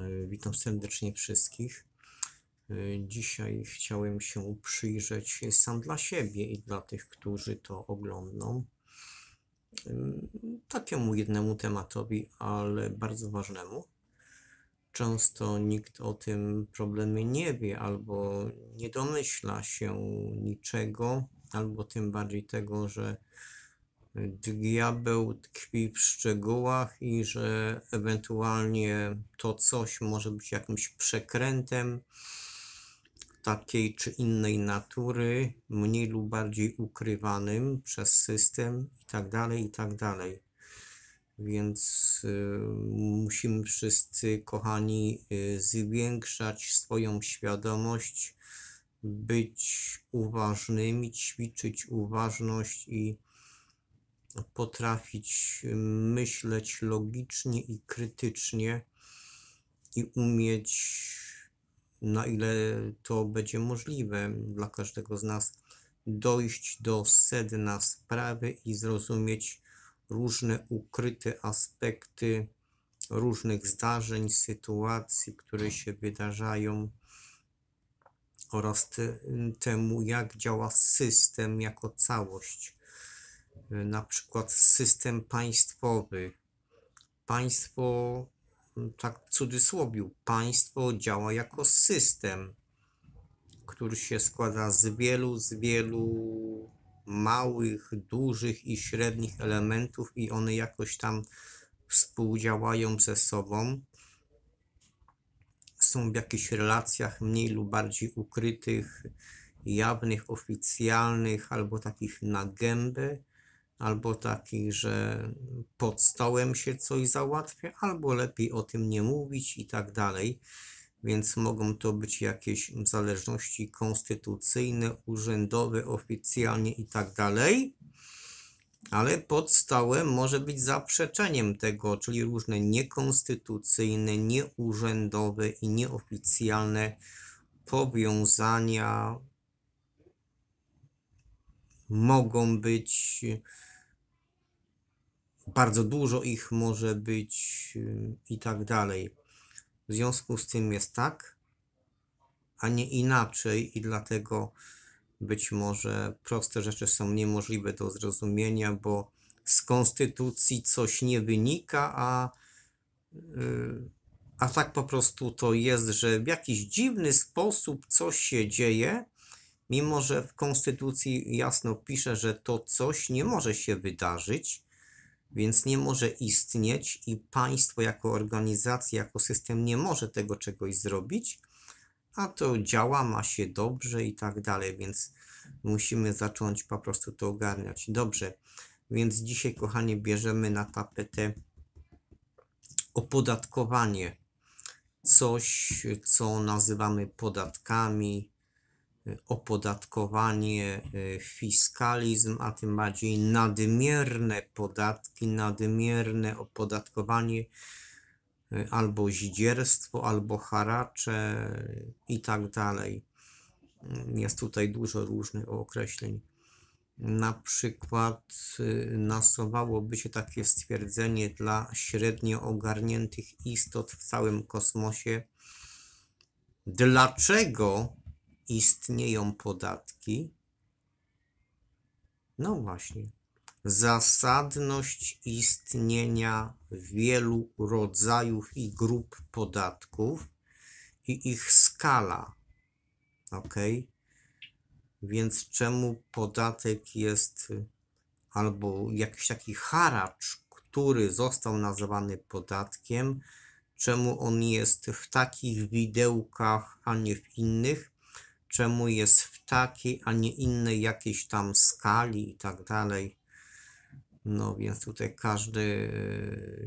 E, witam serdecznie wszystkich. E, dzisiaj chciałem się przyjrzeć sam dla siebie i dla tych, którzy to oglądną, takiemu jednemu tematowi, ale bardzo ważnemu. Często nikt o tym problemie nie wie albo nie domyśla się niczego, albo tym bardziej tego, że diabeł tkwi w szczegółach i że ewentualnie to coś może być jakimś przekrętem takiej czy innej natury, mniej lub bardziej ukrywanym przez system itd. Tak itd. Tak Więc y, musimy wszyscy, kochani, y, zwiększać swoją świadomość, być uważnymi, ćwiczyć uważność i potrafić y, myśleć logicznie i krytycznie i umieć, na ile to będzie możliwe dla każdego z nas, dojść do sedna sprawy i zrozumieć różne ukryte aspekty różnych zdarzeń, sytuacji, które się wydarzają oraz te, y, temu, jak działa system jako całość E, na przykład system państwowy. Państwo, mm, tak w cudzysłowie, państwo działa jako system, który się składa z wielu, z wielu małych, dużych i średnich elementów i one jakoś tam współdziałają ze sobą. Są w jakichś relacjach mniej lub bardziej ukrytych, jawnych, oficjalnych albo takich na gębę albo takich, że pod stołem się coś załatwia, albo lepiej o tym nie mówić i tak dalej. Więc mogą to być jakieś zależności konstytucyjne, urzędowe, oficjalnie i tak dalej. Ale pod stołem może być zaprzeczeniem tego, czyli różne niekonstytucyjne, nieurzędowe i nieoficjalne powiązania mogą być bardzo dużo ich może być y, i tak dalej. W związku z tym jest tak, a nie inaczej, i dlatego być może proste rzeczy są niemożliwe do zrozumienia, bo z konstytucji coś nie wynika, a, y, a tak po prostu to jest, że w jakiś dziwny sposób coś się dzieje, mimo że w konstytucji jasno pisze, że to coś nie może się wydarzyć więc nie może istnieć i państwo jako organizacja, jako system nie może tego czegoś zrobić, a to działa, ma się dobrze i tak dalej, więc musimy zacząć po prostu to ogarniać. Dobrze, więc dzisiaj, kochanie, bierzemy na tapetę opodatkowanie. Coś, co nazywamy podatkami, Y, opodatkowanie, y, fiskalizm, a tym bardziej nadmierne podatki, nadmierne opodatkowanie y, albo zdzierstwo, albo haracze i tak dalej. Jest tutaj dużo różnych określeń. Na przykład nasowałoby się takie stwierdzenie dla średnio ogarniętych istot w całym kosmosie. Dlaczego istnieją podatki? No właśnie. Zasadność istnienia wielu rodzajów i grup podatków i ich skala. Ok? Więc czemu podatek jest albo jakiś taki haracz, który został nazwany podatkiem, czemu on jest w takich widełkach, a nie w innych? czemu jest w takiej, a nie innej jakiejś tam skali i tak dalej. No więc tutaj każdy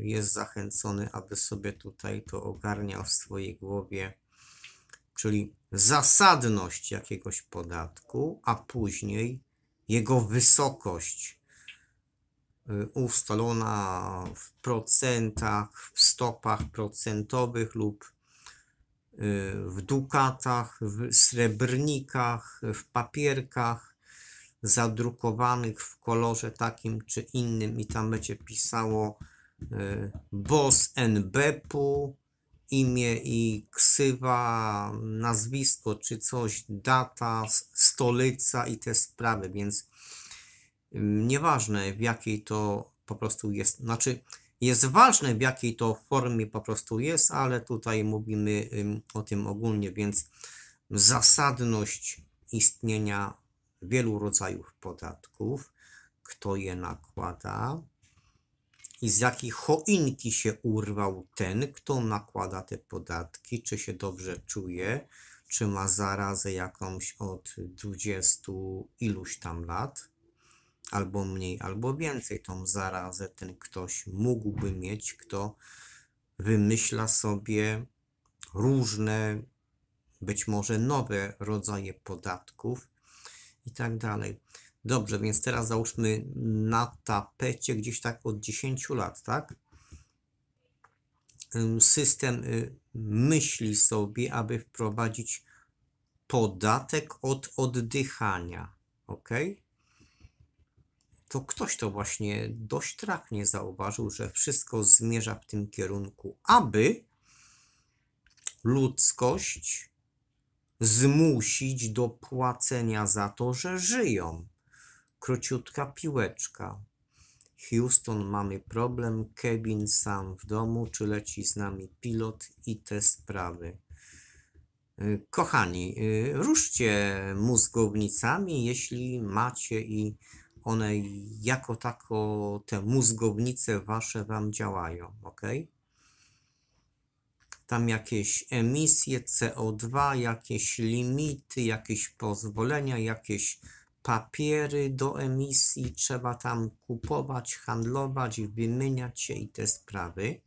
jest zachęcony, aby sobie tutaj to ogarniał w swojej głowie, czyli zasadność jakiegoś podatku, a później jego wysokość y, ustalona w procentach, w stopach procentowych lub Y, w dukatach, w srebrnikach, w papierkach zadrukowanych w kolorze takim czy innym i tam będzie pisało y, bos NBP-u, imię i ksywa, nazwisko czy coś, data, stolica i te sprawy, więc y, nieważne w jakiej to po prostu jest, znaczy jest ważne, w jakiej to formie po prostu jest, ale tutaj mówimy o tym ogólnie, więc zasadność istnienia wielu rodzajów podatków, kto je nakłada i z jakiej choinki się urwał ten, kto nakłada te podatki, czy się dobrze czuje, czy ma zarazę jakąś od 20 iluś tam lat albo mniej, albo więcej. Tą zarazę ten ktoś mógłby mieć, kto wymyśla sobie różne, być może nowe rodzaje podatków i tak dalej. Dobrze, więc teraz załóżmy na tapecie gdzieś tak od 10 lat, tak? System y, myśli sobie, aby wprowadzić podatek od oddychania, ok? to ktoś to właśnie dość trafnie zauważył, że wszystko zmierza w tym kierunku, aby ludzkość zmusić do płacenia za to, że żyją. Króciutka piłeczka. Houston, mamy problem, Kevin sam w domu, czy leci z nami pilot i te sprawy. Y, kochani, y, ruszcie mózgownicami, jeśli macie i one jako tako, te mózgownice wasze wam działają, ok? Tam jakieś emisje CO2, jakieś limity, jakieś pozwolenia, jakieś papiery do emisji, trzeba tam kupować, handlować, wymieniać się i te sprawy.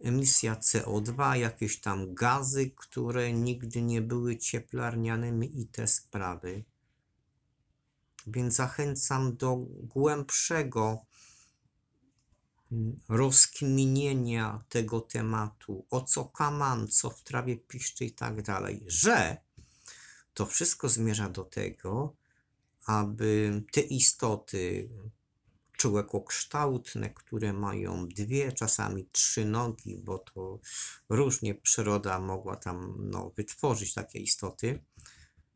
Emisja CO2, jakieś tam gazy, które nigdy nie były cieplarnianymi i te sprawy. Więc zachęcam do głębszego mm, rozkminienia tego tematu, o co kaman, co w trawie piszczy i tak dalej, że to wszystko zmierza do tego, aby te istoty czułekokształtne, które mają dwie, czasami trzy nogi, bo to różnie przyroda mogła tam no, wytworzyć takie istoty,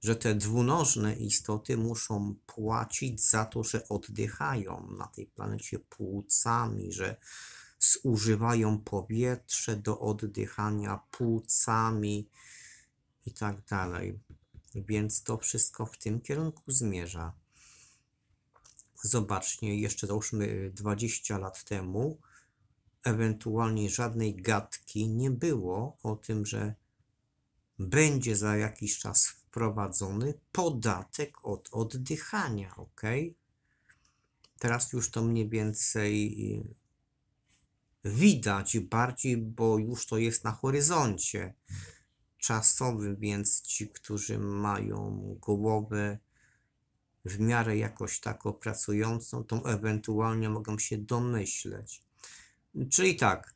że te dwunożne istoty muszą płacić za to, że oddychają na tej planecie płucami, że zużywają powietrze do oddychania płucami i tak dalej. Więc to wszystko w tym kierunku zmierza. Zobaczcie, jeszcze załóżmy 20 lat temu, ewentualnie żadnej gadki nie było o tym, że będzie za jakiś czas wprowadzony podatek od oddychania, ok? Teraz już to mniej więcej y, widać bardziej, bo już to jest na horyzoncie czasowym, więc ci, którzy mają głowę w miarę jakoś tak opracującą, to ewentualnie mogą się domyśleć. Czyli tak,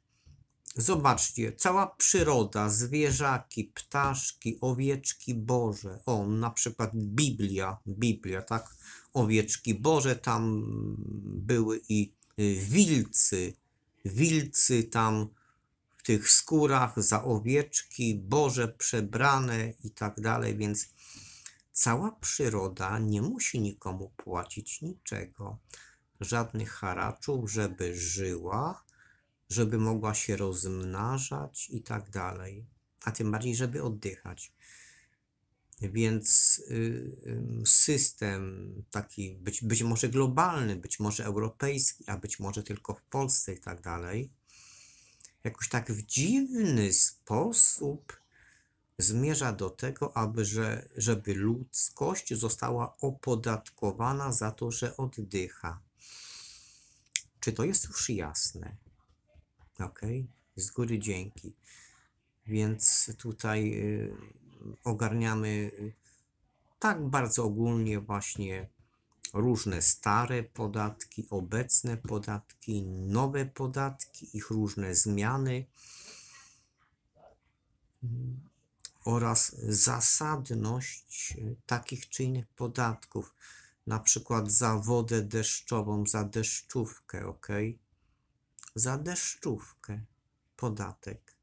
Zobaczcie, cała przyroda, zwierzaki, ptaszki, owieczki Boże. O, na przykład Biblia, Biblia, tak? Owieczki Boże tam były i y, wilcy, wilcy tam w tych skórach za owieczki Boże przebrane i tak dalej, więc cała przyroda nie musi nikomu płacić niczego, żadnych haraczów, żeby żyła, żeby mogła się rozmnażać i tak dalej, a tym bardziej, żeby oddychać. Więc y, system taki być, być może globalny, być może europejski, a być może tylko w Polsce i tak dalej, jakoś tak w dziwny sposób zmierza do tego, aby że, żeby ludzkość została opodatkowana za to, że oddycha. Czy to jest już jasne? ok? Z góry dzięki. Więc tutaj y, ogarniamy y, tak bardzo ogólnie właśnie różne stare podatki, obecne podatki, nowe podatki, ich różne zmiany mm, oraz zasadność y, takich czy innych podatków, na przykład za wodę deszczową, za deszczówkę, ok? za deszczówkę podatek.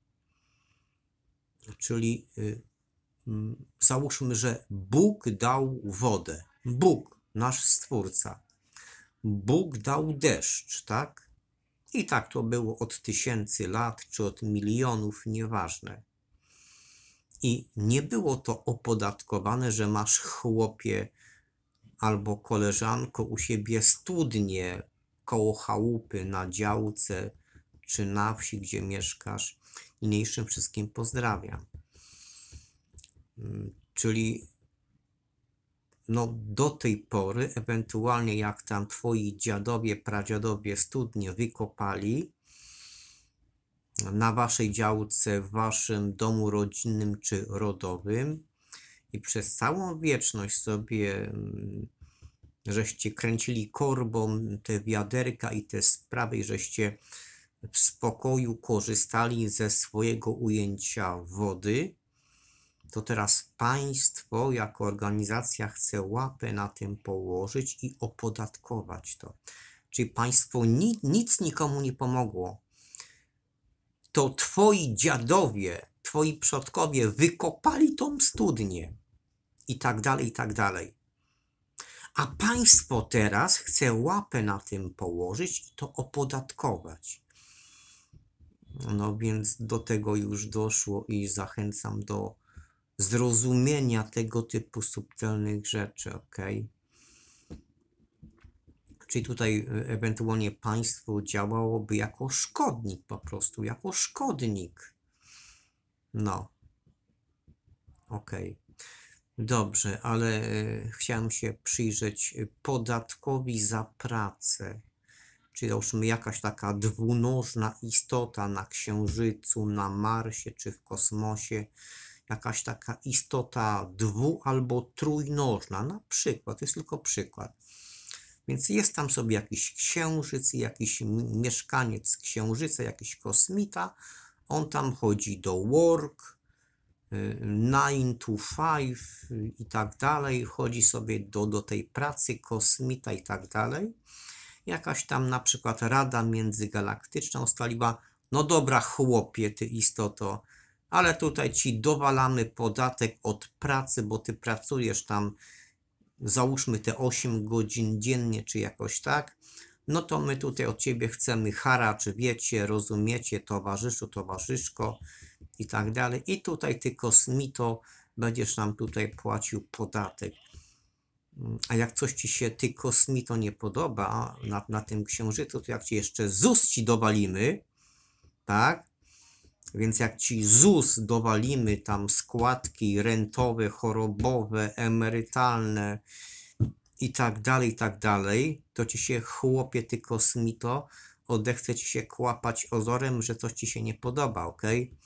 Czyli y, załóżmy, że Bóg dał wodę. Bóg, nasz Stwórca. Bóg dał deszcz, tak? I tak to było od tysięcy lat, czy od milionów, nieważne. I nie było to opodatkowane, że masz chłopie albo koleżanko u siebie studnie koło chałupy, na działce czy na wsi, gdzie mieszkasz. Niniejszym wszystkim pozdrawiam. Mm, czyli no, do tej pory, ewentualnie jak tam twoi dziadowie, pradziadowie studnie wykopali, na waszej działce, w waszym domu rodzinnym czy rodowym i przez całą wieczność sobie mm, żeście kręcili korbą te wiaderka i te sprawy, żeście w spokoju korzystali ze swojego ujęcia wody, to teraz państwo jako organizacja chce łapę na tym położyć i opodatkować to. Czyli państwo ni nic nikomu nie pomogło. To twoi dziadowie, twoi przodkowie wykopali tą studnię i tak dalej, i tak dalej. A państwo teraz chce łapę na tym położyć i to opodatkować. No więc do tego już doszło i zachęcam do zrozumienia tego typu subtelnych rzeczy, ok? Czyli tutaj e, ewentualnie państwo działałoby jako szkodnik po prostu, jako szkodnik. No. Okej. Okay. Dobrze, ale e, chciałem się przyjrzeć e, podatkowi za pracę. Czyli załóżmy jakaś taka dwunożna istota na Księżycu, na Marsie czy w kosmosie. Jakaś taka istota dwu- albo trójnożna, na przykład, to jest tylko przykład. Więc jest tam sobie jakiś księżyc, jakiś mieszkaniec księżyca, jakiś kosmita. On tam chodzi do work, 9 to 5 i tak dalej, chodzi sobie do, do tej pracy kosmita i tak dalej. Jakaś tam na przykład rada międzygalaktyczna ustaliła, no dobra chłopie, ty istoto, ale tutaj ci dowalamy podatek od pracy, bo ty pracujesz tam, załóżmy te 8 godzin dziennie, czy jakoś tak, no to my tutaj od ciebie chcemy hara, czy wiecie, rozumiecie, towarzyszu, towarzyszko, i tak dalej. I tutaj ty kosmito będziesz nam tutaj płacił podatek. A jak coś ci się ty kosmito nie podoba na, na tym księżycu, to jak ci jeszcze ZUS ci dowalimy, tak? Więc jak ci ZUS dowalimy tam składki rentowe, chorobowe, emerytalne i tak dalej, i tak dalej, to ci się chłopie ty kosmito odechce ci się kłapać ozorem, że coś ci się nie podoba, okej? Okay?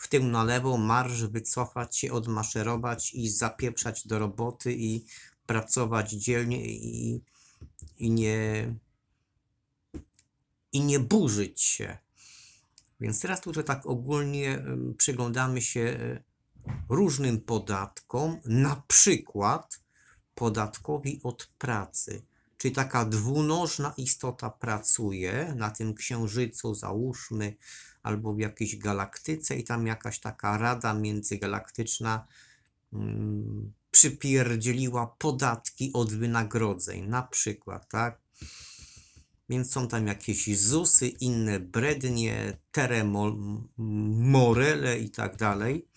w tym na lewo, marsz, wycofać się, odmaszerować i zapieprzać do roboty i pracować dzielnie i, i, nie, i nie burzyć się. Więc teraz tutaj tak ogólnie przyglądamy się e, różnym podatkom, na przykład podatkowi od pracy. Czyli taka dwunożna istota pracuje na tym księżycu, załóżmy, albo w jakiejś galaktyce i tam jakaś taka rada międzygalaktyczna mm, przypierdzieliła podatki od wynagrodzeń, na przykład, tak? Więc są tam jakieś ZUSy, inne brednie, teremorele i tak dalej.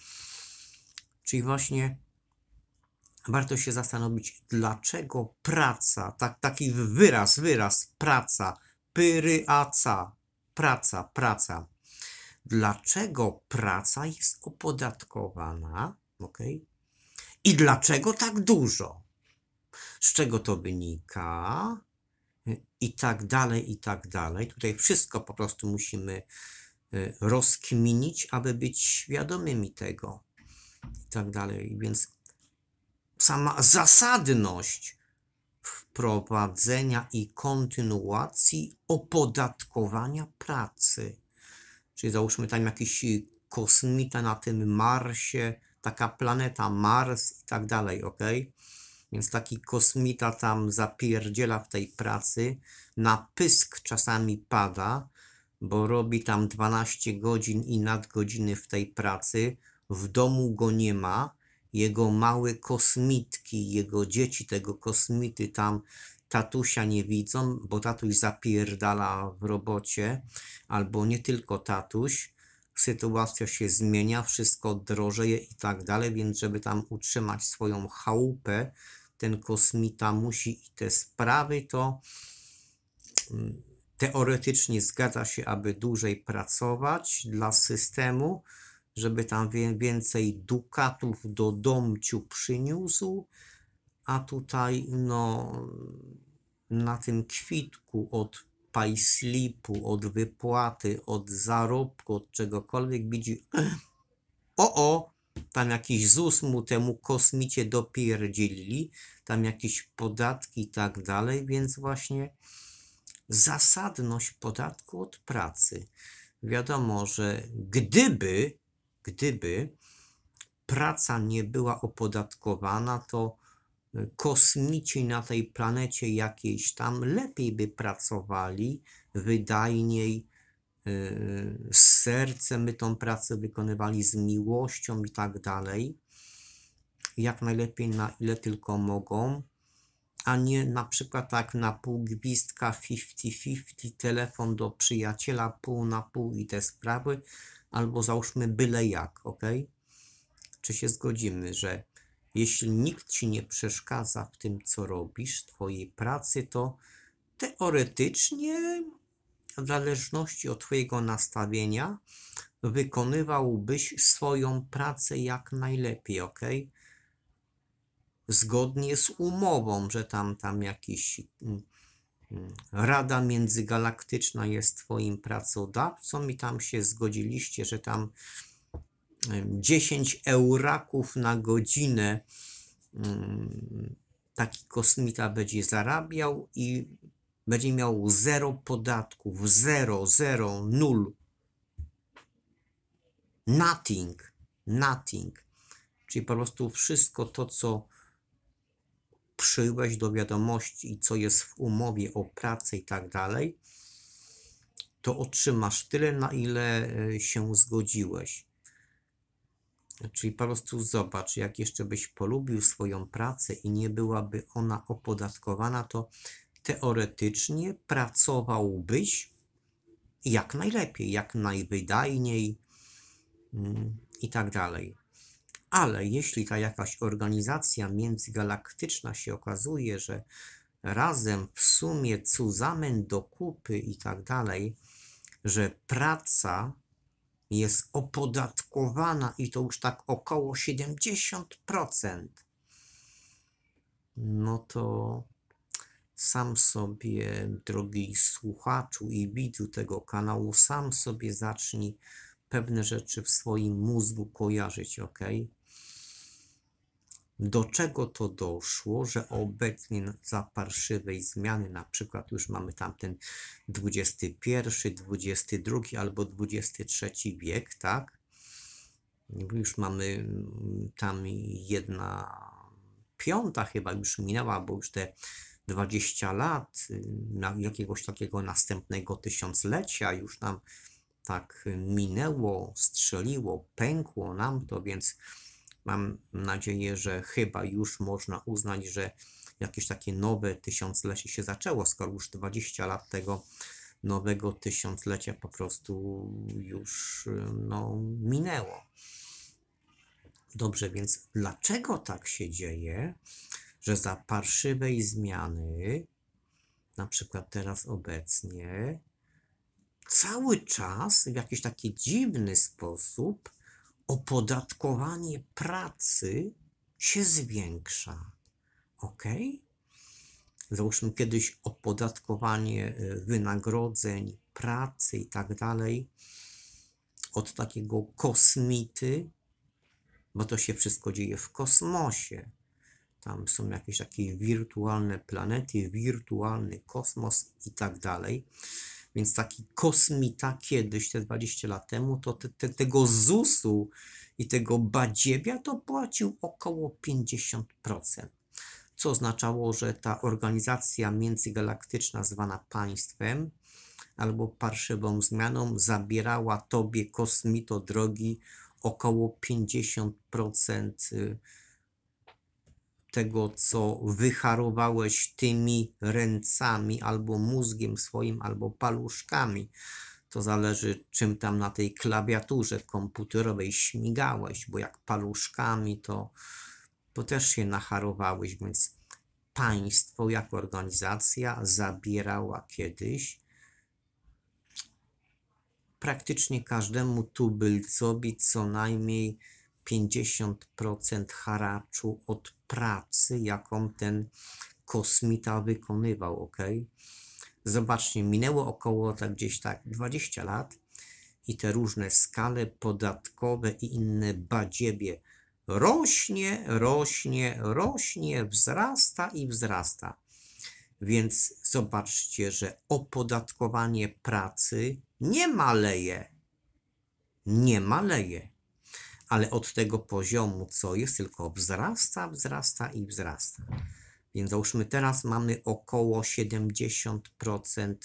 Czyli właśnie warto się zastanowić, dlaczego praca, tak, taki wyraz, wyraz, praca, pyryaca, praca, praca, dlaczego praca jest opodatkowana, ok? I dlaczego tak dużo? Z czego to wynika? I tak dalej, i tak dalej. Tutaj wszystko po prostu musimy e, rozkminić, aby być świadomymi tego. I tak dalej. Więc sama zasadność wprowadzenia i kontynuacji opodatkowania pracy Czyli załóżmy tam jakiś y, kosmita na tym Marsie, taka planeta Mars i tak dalej, ok? Więc taki kosmita tam zapierdziela w tej pracy, na pysk czasami pada, bo robi tam 12 godzin i nadgodziny w tej pracy, w domu go nie ma, jego małe kosmitki, jego dzieci tego kosmity tam tatusia nie widzą, bo tatuś zapierdala w robocie, albo nie tylko tatuś, sytuacja się zmienia, wszystko drożeje i tak dalej, więc żeby tam utrzymać swoją chałupę, ten kosmita musi i te sprawy, to mm, teoretycznie zgadza się, aby dłużej pracować dla systemu, żeby tam więcej dukatów do domciu przyniósł, a tutaj no na tym kwitku od payslipu, od wypłaty, od zarobku, od czegokolwiek widzi, o, o, tam jakiś ZUS mu temu kosmicie dopierdzili, tam jakieś podatki i tak dalej, więc właśnie zasadność podatku od pracy. Wiadomo, że gdyby, gdyby praca nie była opodatkowana, to kosmici na tej planecie jakiejś tam lepiej by pracowali, wydajniej, y, z sercem by tą pracę wykonywali, z miłością i tak dalej, jak najlepiej, na ile tylko mogą, a nie na przykład tak na pół gwizdka 50-50, telefon do przyjaciela pół na pół i te sprawy, albo załóżmy byle jak, ok? Czy się zgodzimy, że jeśli nikt ci nie przeszkadza w tym, co robisz, twojej pracy, to teoretycznie, w zależności od twojego nastawienia, wykonywałbyś swoją pracę jak najlepiej, ok? Zgodnie z umową, że tam, tam jakiś mm, mm, Rada Międzygalaktyczna jest Twoim pracodawcą i tam się zgodziliście, że tam 10 euraków na godzinę mm, taki kosmita będzie zarabiał i będzie miał zero podatków, zero, zero, nul. Nothing, nothing. Czyli po prostu wszystko to, co przyjąłeś do wiadomości i co jest w umowie o pracę i tak dalej, to otrzymasz tyle, na ile e, się zgodziłeś. Czyli po prostu zobacz, jak jeszcze byś polubił swoją pracę i nie byłaby ona opodatkowana, to teoretycznie pracowałbyś jak najlepiej, jak najwydajniej mm, i tak dalej. Ale jeśli ta jakaś organizacja międzygalaktyczna się okazuje, że razem w sumie cudzamen do kupy i tak dalej, że praca jest opodatkowana i to już tak około 70%, no to sam sobie, drogi słuchaczu i widzu tego kanału, sam sobie zacznij pewne rzeczy w swoim mózgu kojarzyć, ok? do czego to doszło, że obecnie za parszywej zmiany, na przykład już mamy tamten XXI, XXII albo XXIII wiek, tak? Już mamy mm, tam jedna piąta chyba już minęła, bo już te 20 lat y, jakiegoś takiego następnego tysiąclecia już nam tak minęło, strzeliło, pękło nam to, więc Mam nadzieję, że chyba już można uznać, że jakieś takie nowe tysiąclecie się zaczęło, skoro już 20 lat tego nowego tysiąclecia po prostu już no, minęło. Dobrze, więc dlaczego tak się dzieje, że za parszywej zmiany, na przykład teraz obecnie, cały czas w jakiś taki dziwny sposób opodatkowanie pracy się zwiększa. Ok? Załóżmy kiedyś opodatkowanie e, wynagrodzeń, pracy i tak dalej od takiego kosmity, bo to się wszystko dzieje w kosmosie. Tam są jakieś takie wirtualne planety, wirtualny kosmos i tak dalej. Więc taki kosmita kiedyś, te 20 lat temu, to te, te, tego ZUS-u i tego badziebia to płacił około 50%. Co oznaczało, że ta organizacja międzygalaktyczna zwana państwem albo parszywą zmianą zabierała tobie kosmito drogi około 50% tego, co wycharowałeś tymi ręcami, albo mózgiem swoim, albo paluszkami. To zależy, czym tam na tej klawiaturze komputerowej śmigałeś, bo jak paluszkami, to, to też się nacharowałeś, więc państwo jako organizacja zabierała kiedyś praktycznie każdemu tubylcowi co najmniej 50% haraczu od pracy, jaką ten kosmita wykonywał, ok? Zobaczcie, minęło około tak gdzieś tak 20 lat i te różne skale podatkowe i inne badziebie rośnie, rośnie, rośnie, wzrasta i wzrasta. Więc zobaczcie, że opodatkowanie pracy nie maleje. Nie maleje ale od tego poziomu, co jest, tylko wzrasta, wzrasta i wzrasta. Więc załóżmy teraz mamy około 70%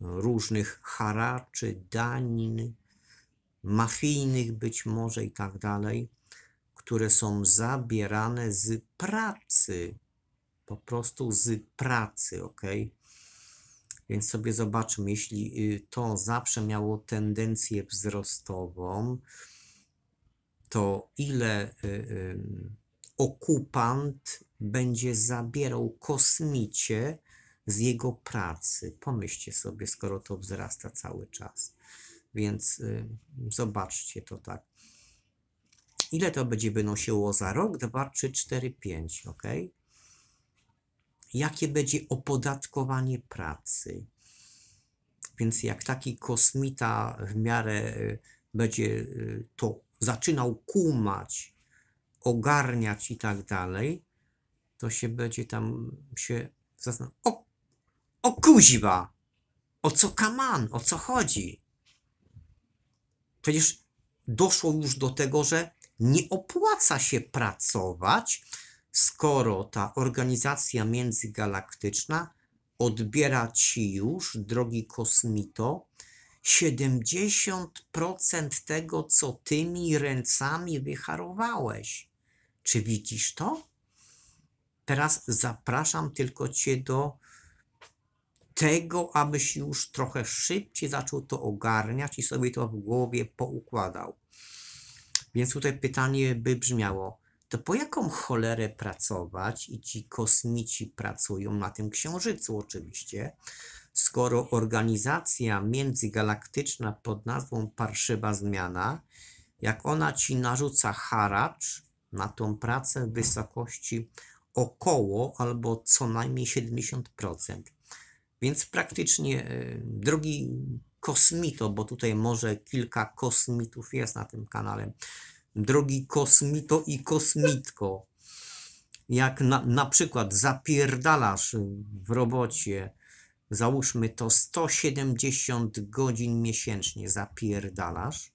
różnych haraczy, danin, mafijnych być może i tak dalej, które są zabierane z pracy, po prostu z pracy, ok? Więc sobie zobaczmy, jeśli y, to zawsze miało tendencję wzrostową, to ile y, y, okupant będzie zabierał kosmicie z jego pracy. Pomyślcie sobie, skoro to wzrasta cały czas. Więc y, zobaczcie to tak. Ile to będzie wynosiło za rok? 2, 3, 4, 5, ok? Jakie będzie opodatkowanie pracy? Więc jak taki kosmita w miarę będzie to zaczynał kumać, ogarniać i tak dalej, to się będzie tam się zastanawiał, o, o kuźba, o co kaman, o co chodzi? Przecież doszło już do tego, że nie opłaca się pracować, skoro ta organizacja międzygalaktyczna odbiera ci już, drogi kosmito, 70% tego, co tymi ręcami wycharowałeś. Czy widzisz to? Teraz zapraszam tylko Cię do tego, abyś już trochę szybciej zaczął to ogarniać i sobie to w głowie poukładał. Więc tutaj pytanie by brzmiało, to po jaką cholerę pracować i ci kosmici pracują na tym księżycu oczywiście, skoro organizacja międzygalaktyczna pod nazwą Parszywa Zmiana, jak ona ci narzuca haracz na tą pracę w wysokości około albo co najmniej 70%. Więc praktycznie, e, drogi kosmito, bo tutaj może kilka kosmitów jest na tym kanale, drogi kosmito i kosmitko, jak na, na przykład zapierdalasz w robocie załóżmy to 170 godzin miesięcznie zapierdalasz,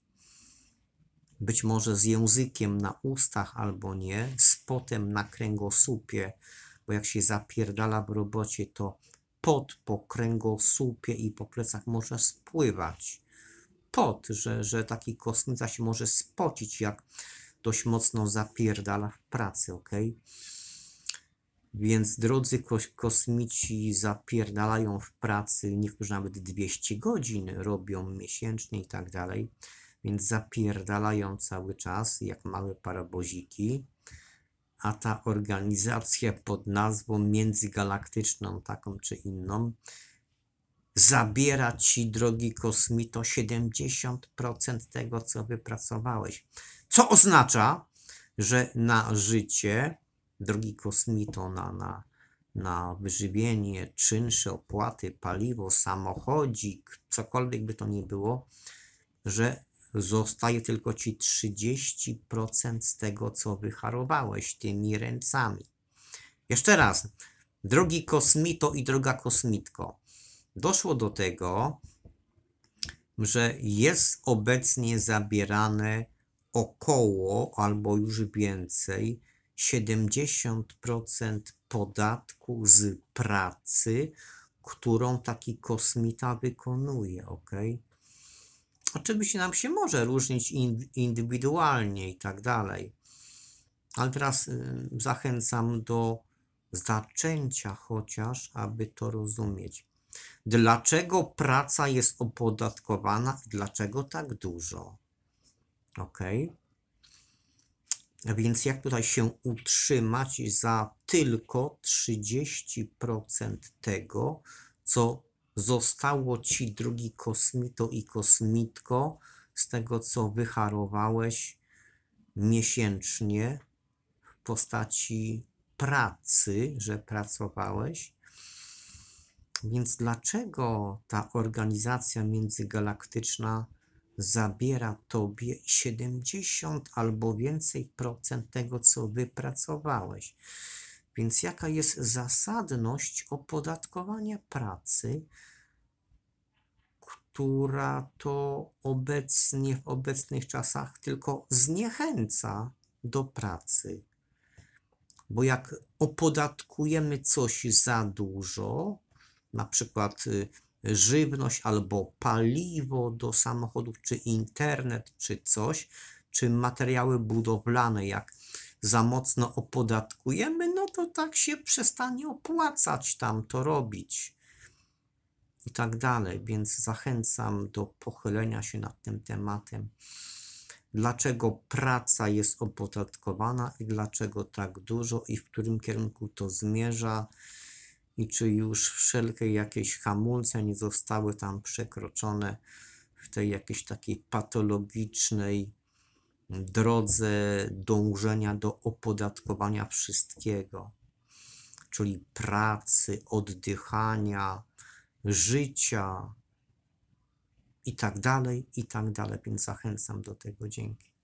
być może z językiem na ustach albo nie, z potem na kręgosłupie, bo jak się zapierdala w robocie, to pot po kręgosłupie i po plecach może spływać. Pot, że, że taki kosmita się może spocić, jak dość mocno zapierdala w pracy, ok? Więc drodzy kosmici zapierdalają w pracy, niektórzy nawet 200 godzin robią miesięcznie i tak dalej, więc zapierdalają cały czas jak małe paraboziki. A ta organizacja pod nazwą międzygalaktyczną, taką czy inną, zabiera ci, drogi kosmito, 70% tego, co wypracowałeś. Co oznacza, że na życie drogi kosmito, na, na, na wyżywienie, czynsze, opłaty, paliwo, samochodzik, cokolwiek by to nie było, że zostaje tylko ci 30% z tego, co wycharowałeś tymi ręcami. Jeszcze raz, drogi kosmito i droga kosmitko, doszło do tego, że jest obecnie zabierane około albo już więcej 70% podatku z pracy, którą taki kosmita wykonuje, ok? Oczywiście nam się może różnić indywidualnie i tak dalej, ale teraz y, zachęcam do zaczęcia chociaż, aby to rozumieć. Dlaczego praca jest opodatkowana i dlaczego tak dużo? Okej. Okay? Więc jak tutaj się utrzymać za tylko 30% tego, co zostało ci, drogi kosmito i kosmitko, z tego, co wycharowałeś miesięcznie w postaci pracy, że pracowałeś. Więc dlaczego ta organizacja międzygalaktyczna? zabiera tobie 70 albo więcej procent tego, co wypracowałeś. Więc jaka jest zasadność opodatkowania pracy, która to obecnie w obecnych czasach tylko zniechęca do pracy? Bo jak opodatkujemy coś za dużo, na przykład y, żywność albo paliwo do samochodów, czy internet, czy coś, czy materiały budowlane, jak za mocno opodatkujemy, no to tak się przestanie opłacać tam to robić i tak dalej. Więc zachęcam do pochylenia się nad tym tematem. Dlaczego praca jest opodatkowana i dlaczego tak dużo i w którym kierunku to zmierza? i czy już wszelkie jakieś hamulce nie zostały tam przekroczone w tej jakiejś takiej patologicznej drodze dążenia do opodatkowania wszystkiego, czyli pracy, oddychania, życia i tak dalej, i tak dalej, więc zachęcam do tego. Dzięki.